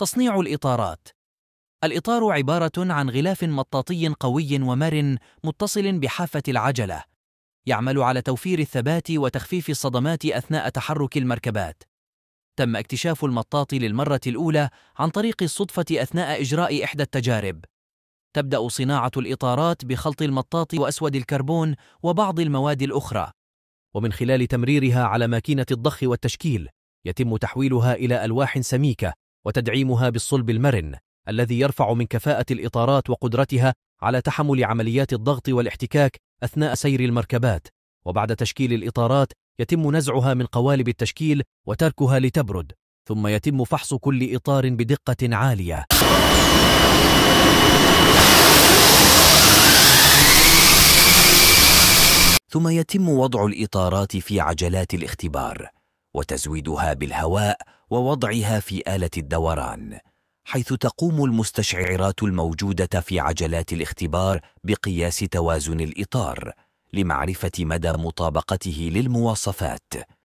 تصنيع الإطارات الإطار عبارة عن غلاف مطاطي قوي ومرن متصل بحافة العجلة يعمل على توفير الثبات وتخفيف الصدمات أثناء تحرك المركبات تم اكتشاف المطاط للمرة الأولى عن طريق الصدفة أثناء إجراء إحدى التجارب تبدأ صناعة الإطارات بخلط المطاط وأسود الكربون وبعض المواد الأخرى ومن خلال تمريرها على ماكينة الضخ والتشكيل يتم تحويلها إلى ألواح سميكة وتدعيمها بالصلب المرن الذي يرفع من كفاءة الإطارات وقدرتها على تحمل عمليات الضغط والاحتكاك أثناء سير المركبات وبعد تشكيل الإطارات يتم نزعها من قوالب التشكيل وتركها لتبرد ثم يتم فحص كل إطار بدقة عالية ثم يتم وضع الإطارات في عجلات الاختبار وتزويدها بالهواء ووضعها في آلة الدوران حيث تقوم المستشعرات الموجودة في عجلات الاختبار بقياس توازن الإطار لمعرفة مدى مطابقته للمواصفات